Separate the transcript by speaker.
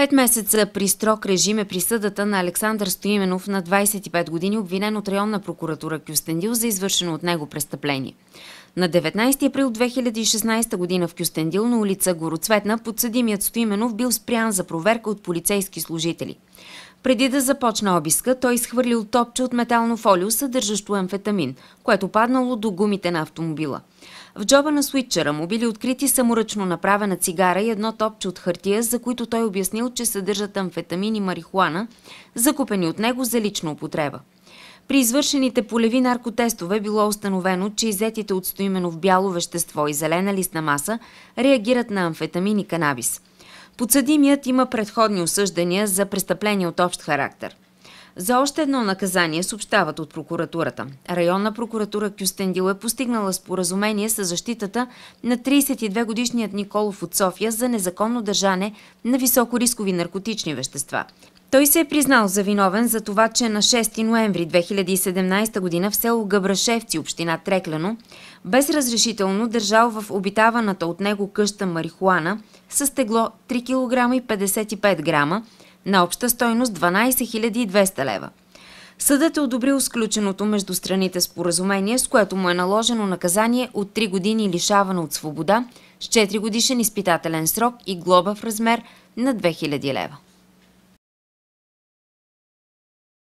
Speaker 1: Пет месеца при строг режим е присъдата на Александър Стоименов на 25 години, обвинен от районна прокуратура Кюстендил за извършено от него престъпление. На 19 април 2016 година в Кюстендил на улица Гороцветна подсъдимият Стоименов бил спрян за проверка от полицейски служители. Преди да започна обиска, той изхвърлил топче от метално фолио, съдържащо амфетамин, което паднало до гумите на автомобила. В джоба на свитчера му били открити саморъчно направена цигара и едно топче от хартия, за които той обяснил, че съдържат амфетамин и марихуана, закупени от него за лична употреба. При извършените полеви наркотестове било установено, че изетите от стоимено в бяло вещество и зелена листна маса реагират на амфетамин и канабис. Подсъдимият има предходни осъждания за престъпления от общ характер. За още едно наказание съобщават от прокуратурата. Районна прокуратура Кюстендил е постигнала споразумение с защитата на 32-годишният Николов от София за незаконно държане на високорискови наркотични вещества, той се е признал за виновен за това, че на 6 ноември 2017 година в село Гъбрашевци, община Треклено, без разрешително държал в обитаваната от него къща марихуана с тегло 3 кг 55 грама на обща стойност 12 200 лева. Съдът е одобрил сключеното между страните споразумение, с което му е наложено наказание от 3 години лишаване от свобода с 4 годишен изпитателен срок и глоба в размер на 2000 лева.